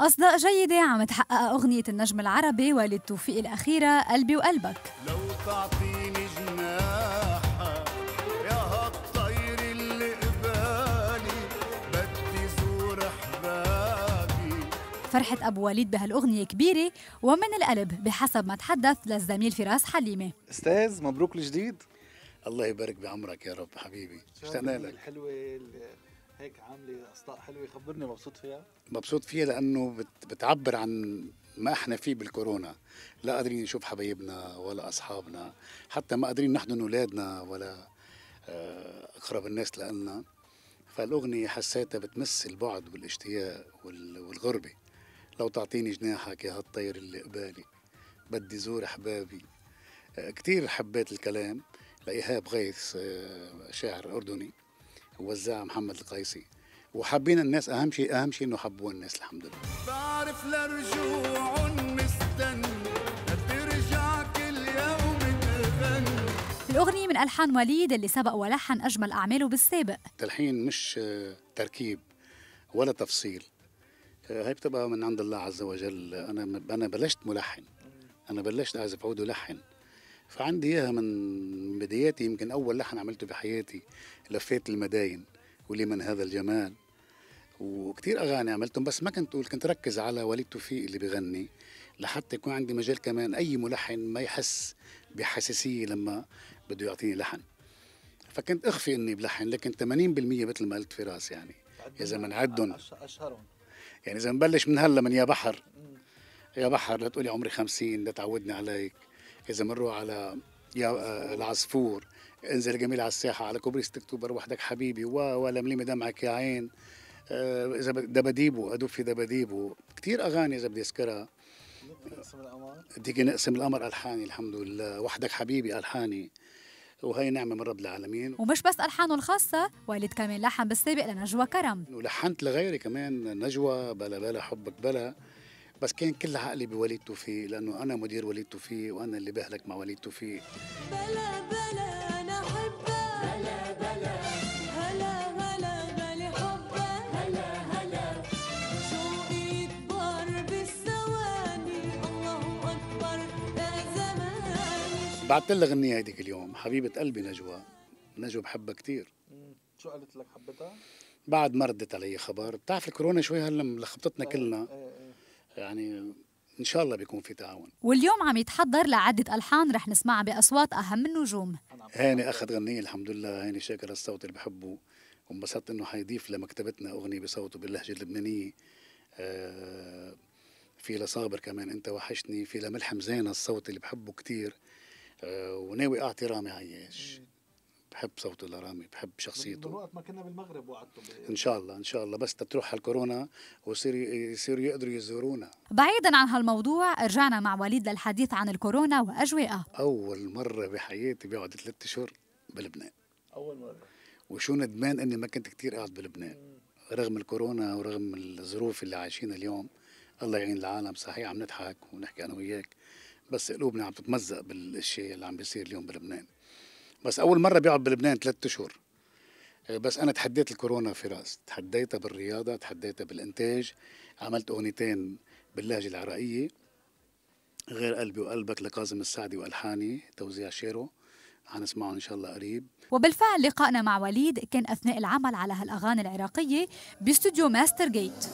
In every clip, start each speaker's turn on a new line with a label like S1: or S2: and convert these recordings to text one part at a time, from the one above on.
S1: أصداء جيدة عم تحقق أغنية النجم العربي والد توفيق الأخيرة قلبي وقلبك
S2: لو تعطيني جناحك يا هالطير اللي قبالي بدي زور أحبابي
S1: فرحة أبو وليد بهالأغنية كبيرة ومن القلب بحسب ما تحدث للزميل فراس حليمة
S2: أستاذ مبروك الجديد الله يبارك بعمرك يا رب حبيبي اشتقنا لك
S3: الحلوة هيك عامله اصداء حلوه خبرني مبسوط فيها
S2: مبسوط فيها لانه بتعبر عن ما احنا فيه بالكورونا لا قادرين نشوف حبايبنا ولا اصحابنا حتى ما قادرين نحضن اولادنا ولا آه، اقرب الناس لنا فالاغنيه حسيتها بتمس البعد والاشتياق والغربه لو تعطيني جناحك يا هالطير اللي قبالي بدي زور احبابي آه، كثير حبيت الكلام لإيهاب غيث آه، شاعر أردني ووزعها محمد القيسي وحابين الناس اهم شيء اهم شيء انه حبوا الناس الحمد لله بعرف لرجوع مستني
S1: الأغنية من ألحان وليد اللي سبق ولحن أجمل أعماله بالسابق
S2: تلحين مش آه، تركيب ولا تفصيل هي آه، بتبقى من عند الله عز وجل أنا أنا بلشت ملحن أنا بلشت أعزف عود ولحن فعندي اياها من بداياتي يمكن اول لحن عملته في حياتي لفيت المداين ولمن هذا الجمال وكتير اغاني عملتهم بس ما كنت اقول كنت ركز على وليد توفيق اللي بغني لحتى يكون عندي مجال كمان اي ملحن ما يحس بحساسيه لما بده يعطيني لحن فكنت اخفي اني بلحن لكن 80% مثل ما قلت فراس يعني
S3: اذا بنعدهم اشهرهم
S2: يعني اذا بنبلش من هلا من يا بحر يا بحر لا تقولي عمري خمسين لا تعودني عليك إذا مروا على يا آه، العصفور انزل جميل على الساحة على كوبري اكتوبر وحدك حبيبي و ولا دمعك يا عين آه، إذا دباديبو أدوب في دباديبو كثير أغاني إذا بدي أذكرها ديك نقسم القمر ألحاني الحمد لله وحدك حبيبي ألحاني وهي نعمه من رب العالمين
S1: ومش بس الحانه الخاصه والد كمان لحن بالسابق لنجوى كرم
S2: ولحنت لغيري كمان نجوى بلا بلا حبك بلا بس كان كل عقلي بوليد توفيق لانه انا مدير وليد توفيق وانا اللي بهلك مع وليد توفيق
S1: بلا بلا انا حبك بلا بلا هلا هلا مالي حبك هلا هلا شوقي كبر بالثواني الله اكبر يا زمان
S2: بعت لها غنية هيديك اليوم حبيبة قلبي نجوى نجوى بحبها كثير
S3: شو قالت لك حبتها؟
S2: بعد ما ردت علي خبر بتعرف الكورونا شوي هلا لخبطتنا آه، كلنا آه، يعني ان شاء الله بيكون في تعاون
S1: واليوم عم يتحضر لعده الحان رح نسمعها باصوات اهم النجوم
S2: هاني اخذ غنيه الحمد لله هاني شاكر الصوت اللي بحبه وانبسطت انه حيضيف لمكتبتنا اغنيه بصوته باللهجه اللبنانيه آه، في لصابر كمان انت وحشني في لملحم زينة الصوت اللي بحبه كتير آه، وناوي اعطي رامي عياش بحب صوته لرامي بحب شخصيته من
S3: وقت ما كنا بالمغرب وعدتم
S2: ان شاء الله ان شاء الله بس تروح هالكورونا ويصير يصيروا يقدروا يزورونا
S1: بعيدا عن هالموضوع رجعنا مع وليد للحديث عن الكورونا واجوائها
S2: اول مره بحياتي بقعد ثلاث شهور بلبنان اول مره وشو ندمان اني ما كنت كثير قاعد بلبنان رغم الكورونا ورغم الظروف اللي عايشينها اليوم الله يعين العالم صحيح عم نضحك ونحكي انا وياك بس قلوبنا عم تتمزق بالاشياء اللي عم بيصير اليوم بلبنان بس اول مره بيقعد بلبنان ثلاثة آه، شهور بس انا تحديت الكورونا فراس تحديتها بالرياضه تحديتها بالانتاج عملت اغنيتين باللهجه العراقيه غير قلبي وقلبك لكاظم السعدي والحاني توزيع شيرو حنسمعه ان شاء الله قريب
S1: وبالفعل لقائنا مع وليد كان اثناء العمل على هالاغاني العراقيه باستوديو ماستر جيت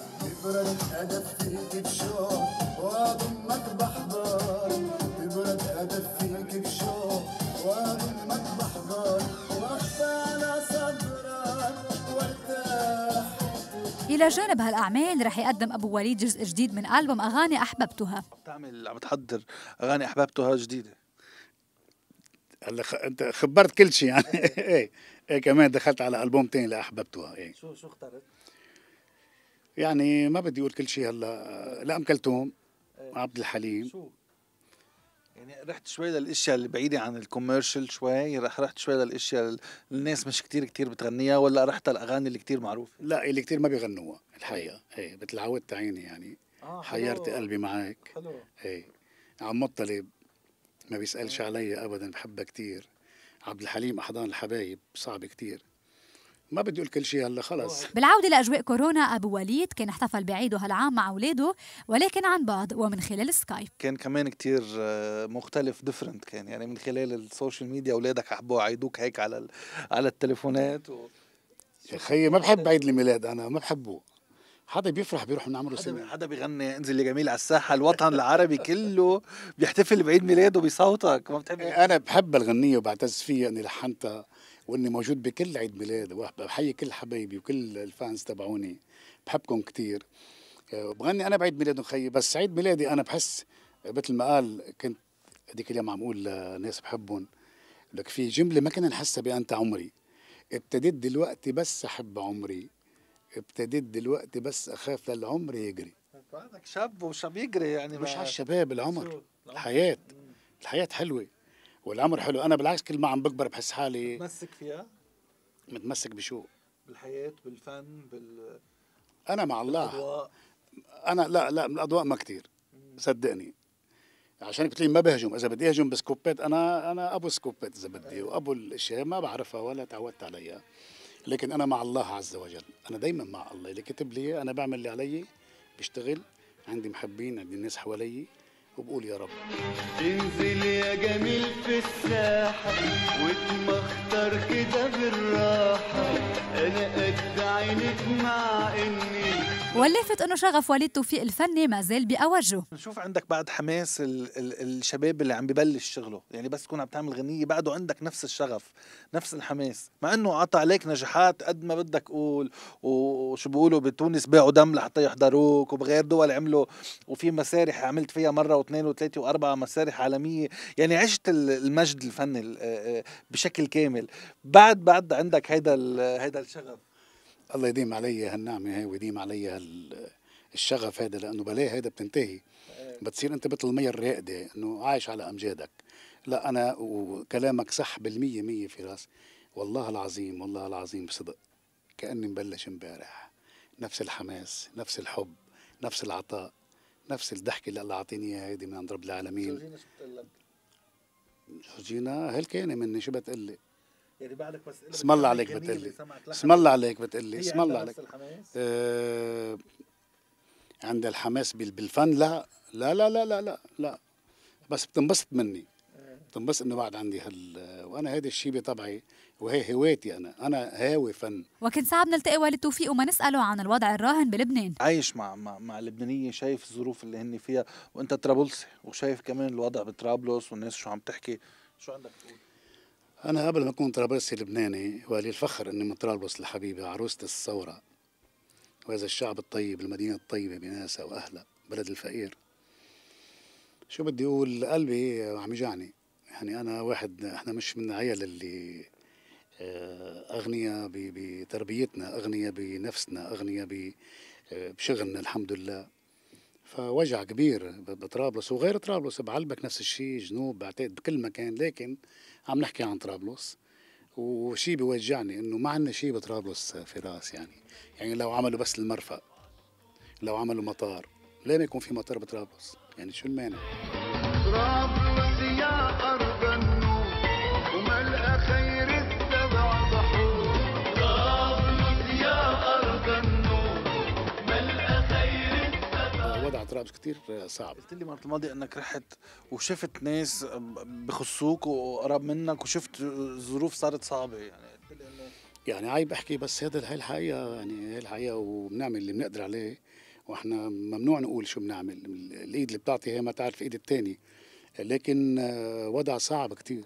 S1: إلى جانب هالأعمال رح يقدم أبو وليد جزء جديد من ألبوم أغاني أحببتها
S3: تعمل عم تحضر أغاني أحببتها جديدة هلا أنت خبرت كل شيء يعني إيه إيه كمان دخلت على ألبوم
S2: تاني لأحببتها إيه
S3: شو شو اخترت؟
S2: يعني ما بدي أقول كل شيء هلا
S3: لأم كلثوم إيه.
S2: عبد الحليم شو
S3: يعني رحت شوي للاشياء اللي بعيده عن الكوميرشال شوي رحت شوي للاشياء اللي الناس مش كتير كتير بتغنيها ولا رحت الاغاني اللي كتير معروفه لا اللي كتير ما بيغنوها الحقيقه ايه مثل إيه، عودت عيني يعني
S2: آه حيرت قلبي معك حلو ايه عم طلب ما بيسالش إيه. علي ابدا بحبها كتير عبد الحليم احضان الحبايب صعب كتير
S3: ما بدي اقول كل شيء هلا خلص
S1: بالعوده لاجواء كورونا ابو وليد كان احتفل بعيده هالعام مع اولاده ولكن عن بعد ومن خلال سكايب
S3: كان كمان كتير آه، مختلف ديفرنت كان يعني من خلال السوشيال ميديا اولادك حبوا يعيدوك هيك على على التليفونات و... يا خيي ما بحب عيد الميلاد انا ما بحبه حدا بيفرح بيروح من عمره سنة حدا بيغني انزل يا جميل على الساحه الوطن العربي كله بيحتفل بعيد ميلاده بصوتك ما بتحب انا بحب الغنيه وبعتز فيها اني لحنتها واني موجود بكل عيد ميلاد وبحيي
S2: كل حبايبي وكل الفانز تبعوني بحبكم كثير آه، بغني انا بعيد ميلاد خيي بس عيد ميلادي انا بحس مثل ما قال كنت هذيك اليوم عم اقول لناس بحبهم لك في جمله ما كنا نحسها بانت عمري ابتديت دلوقتي بس احب عمري ابتديت دلوقتي بس اخاف للعمر يجري
S3: بعدك شاب وشاب يجري يعني مش على الشباب العمر
S2: الحياه الحياه حلوه والامر حلو انا بالعكس كل ما عم بكبر بحس حالي متمسك فيها متمسك بشو
S3: بالحياه بالفن بال انا مع الله بالأضواء.
S2: انا لا لا الاضواء ما كثير صدقني عشان قلت لي ما بهجم اذا بدي اهجم بسكوبات انا انا ابو سكوبات اذا بدي أيوة. وابو الاشياء ما بعرفها ولا تعودت عليها لكن انا مع الله عز وجل انا دائما مع الله اللي كتب لي انا بعمل اللي علي بشتغل عندي محبين عندي ناس حوالي وبقول يا رب انزل يا جميل
S3: في الساحة واتمختر كده بالراحة أنا قد عينك
S1: مع إني واللافت انه شغف وليد توفيق الفني ما زال باوجه شوف
S3: عندك بعد حماس الـ الـ الشباب اللي عم ببلش شغله يعني بس تكون عم تعمل غنيه بعده عندك نفس الشغف نفس الحماس مع انه عطى عليك نجاحات قد ما بدك قول وشو بيقولوا بتونس باعوا دم لحتى يحضروك وبغير دول عملوا وفي مسارح عملت فيها مره واثنين وثلاثه واربعه مسارح عالميه يعني عشت المجد الفني آه، آه، بشكل كامل بعد بعد عندك هيدا هيدا الشغف الله يديم علي هالنعمه هاي ويديم علي الشغف هذا لانه
S2: بلاه هذا بتنتهي بتصير انت مثل المية الراقده انه عايش على امجادك لا انا وكلامك صح بالمية مية في راس والله العظيم والله العظيم بصدق كاني مبلش امبارح نفس الحماس نفس الحب نفس العطاء نفس الضحكه اللي الله عاطيني اياها هيدي من عند رب العالمين جورجينا شو بتقول لك؟ جورجينا هل كان مني شو بتقول لي؟
S3: يعني بعدك مسألة اسم الله عليك بتقلي اسم الله عليك بتقلي اسم الله عليك
S2: آه عند الحماس بالفن لا لا لا لا لا لا, لا. بس بتنبسط مني آه. بتنبسط انه بعد عندي هال وانا هذا الشيء بطبعي وهي هوايتي انا انا هاوي فن
S1: وكان صعب نلتقي والد توفيق وما نساله عن الوضع الراهن بلبنان
S3: عايش مع مع, مع لبنانيه شايف الظروف اللي هن فيها وانت طرابلسي وشايف كمان الوضع بطرابلس والناس شو عم تحكي شو عندك تقول أنا قبل ما أكون طرابلسي لبناني ولي الفخر أني من طرابلس
S2: الحبيبة عروسة الثورة وهذا الشعب الطيب المدينة الطيبة بناسها وأهلها بلد الفقير شو بدي أقول قلبي عم يجعني يعني أنا واحد إحنا مش من عيال اللي آه، أغنياء بتربيتنا أغنياء بنفسنا أغنياء آه، بشغلنا الحمد لله فوجع كبير بطرابلس وغير طرابلس بعلبك نفس الشيء جنوب بعتقد بكل مكان لكن عم نحكي عن طرابلس وشيء بيوجعني انه ما عندنا شيء بطرابلس فراس يعني يعني لو عملوا بس المرفأ لو عملوا مطار ليه ما يكون في مطار بطرابلس يعني شو المانع
S3: ترابلس كتير آه، صعب قلت لي مرة الماضية انك رحت وشفت ناس آه، بخصوك وقرب منك وشفت ظروف صارت صعبة يعني قلت لي انه يعني عيب احكي
S2: بس هذا هي الحقيقة يعني هي الحقيقة وبنعمل اللي بنقدر عليه واحنا ممنوع نقول شو بنعمل الايد اللي بتعطي هي ما تعرف ايد الثاني لكن آه، وضع صعب كتير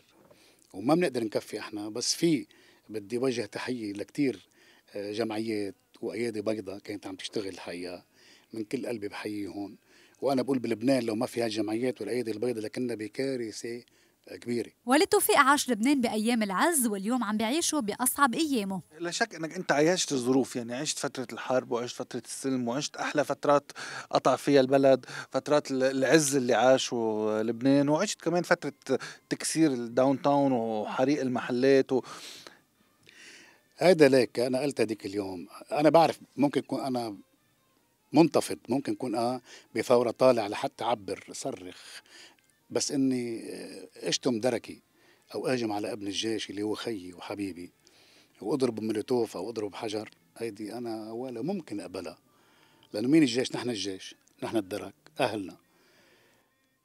S2: وما بنقدر نكفي احنا بس في بدي وجه تحيه لكتير جمعيات وايادي بيضاء كانت عم تشتغل الحقيقه من كل قلبي هون وانا بقول بلبنان لو ما فيها جمعيات والايادي البيضاء لكنا بكارثه كبيره
S1: ولتوفيق عاش لبنان بايام العز واليوم عم بيعيشه باصعب ايامه
S3: لا شك انك انت عايشت الظروف يعني عشت فتره الحرب وعشت فتره السلم وعشت احلى فترات قطع فيها البلد فترات العز اللي عاشه لبنان وعشت كمان فتره تكسير الداون تاون وحريق المحلات و... هيدا ليك انا
S2: قلت هذيك اليوم انا بعرف ممكن يكون انا منتفض ممكن يكون اه بثوره طالع لحتى اعبر صرخ بس اني اشتم آه، دركي او اهجم على ابن الجيش اللي هو خيي وحبيبي واضرب بمولوتوف او اضرب حجر هيدي انا ولا ممكن اقبلها لانه مين الجيش نحن الجيش نحن الدرك اهلنا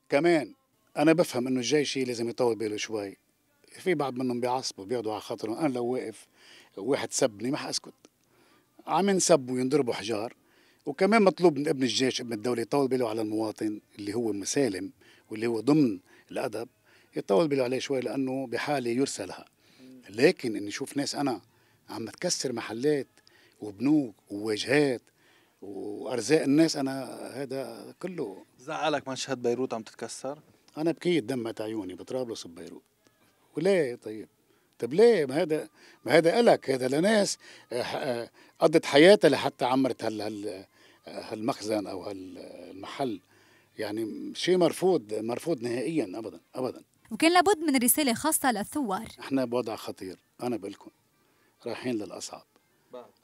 S2: كمان انا بفهم انه الجيش لازم يطول باله شوي في بعض منهم بيعصبوا بيقعدوا على خاطرهم انا لو واقف واحد سبني ما حاسكت عم ينسبوا وينضربوا حجار وكمان مطلوب من ابن الجيش ابن الدولة يطول باله على المواطن اللي هو مسالم واللي هو ضمن الأدب يطول باله عليه شوي لأنه بحالة يرسلها لكن إني أشوف ناس أنا عم تكسر محلات وبنوك وواجهات وارزاق الناس انا هذا كله زعلك مشهد بيروت عم تتكسر؟ انا بكيت دمعت عيوني بطرابلس ببيروت وليه طيب؟ طب ليه؟ ما هذا ما هذا الك هذا لناس آه، آه، قضت حياتها لحتى عمرت هال هال هالمخزن او هالمحل يعني شيء مرفوض مرفوض نهائيا ابدا ابدا
S1: وكان لابد من رساله خاصه للثوار
S2: احنا بوضع خطير انا بقول لكم رايحين للاصعب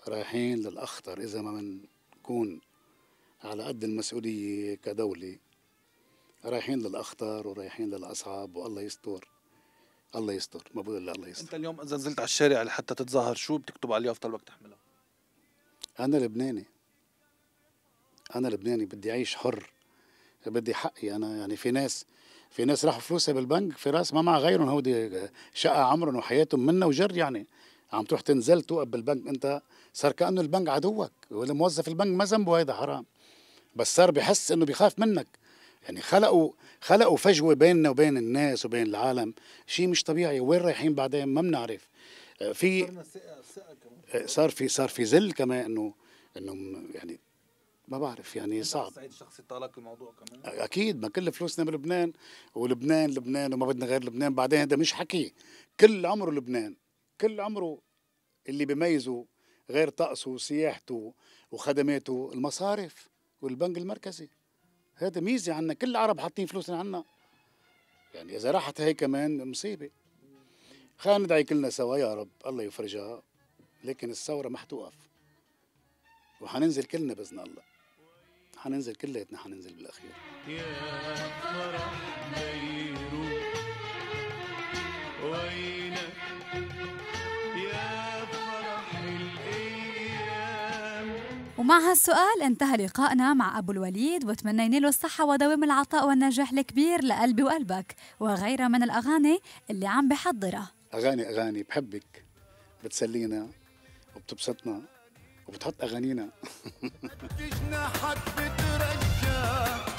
S2: رايحين للاخطر اذا ما بنكون على قد المسؤوليه كدوله رايحين للاخطر ورايحين للاصعب والله يستر
S3: الله يستر ما بقول الا الله يستر انت اليوم اذا نزلت على الشارع لحتى تتظاهر شو بتكتب على اليافطه اللي بدك تحملها؟ انا لبناني انا لبناني بدي اعيش
S2: حر بدي حقي انا يعني في ناس في ناس راحوا فلوسها بالبنك في راس ما مع غيرهم هودي شقى عمرهم وحياتهم منا وجر يعني عم تروح تنزل توقف بالبنك انت صار كانه البنك عدوك والموظف البنك ما ذنبه هيدا حرام بس صار بحس انه بخاف منك يعني خلقوا خلقوا فجوه بيننا وبين الناس وبين العالم شيء مش طبيعي وين رايحين بعدين ما بنعرف في صار في صار في ذل كمان انه انه يعني ما بعرف يعني إيه، صعب
S3: الصعيد الشخصي طالك الموضوع كمان
S2: اكيد ما كل فلوسنا بلبنان ولبنان لبنان وما بدنا غير لبنان بعدين هذا مش حكي كل عمره لبنان كل عمره اللي بيميزه غير طقسه وسياحته وخدماته المصارف والبنك المركزي هذا ميزه عنا كل العرب حاطين فلوسنا عنا يعني اذا راحت هي كمان مصيبه خلينا ندعي كلنا سوا يا رب الله يفرجها لكن الثوره ما حتوقف وحننزل كلنا باذن الله هننزل كلياتنا هننزل بالاخير يا فرح
S1: بيروت وينك يا فرح الايام ومع هالسؤال انتهى لقائنا مع ابو الوليد وتمنينا له الصحه ودوام العطاء والنجاح الكبير لقلبي وقلبك وغيرها من الاغاني اللي عم بحضرها
S2: اغاني اغاني بحبك بتسلينا وبتبسطنا وبتحط اغانينا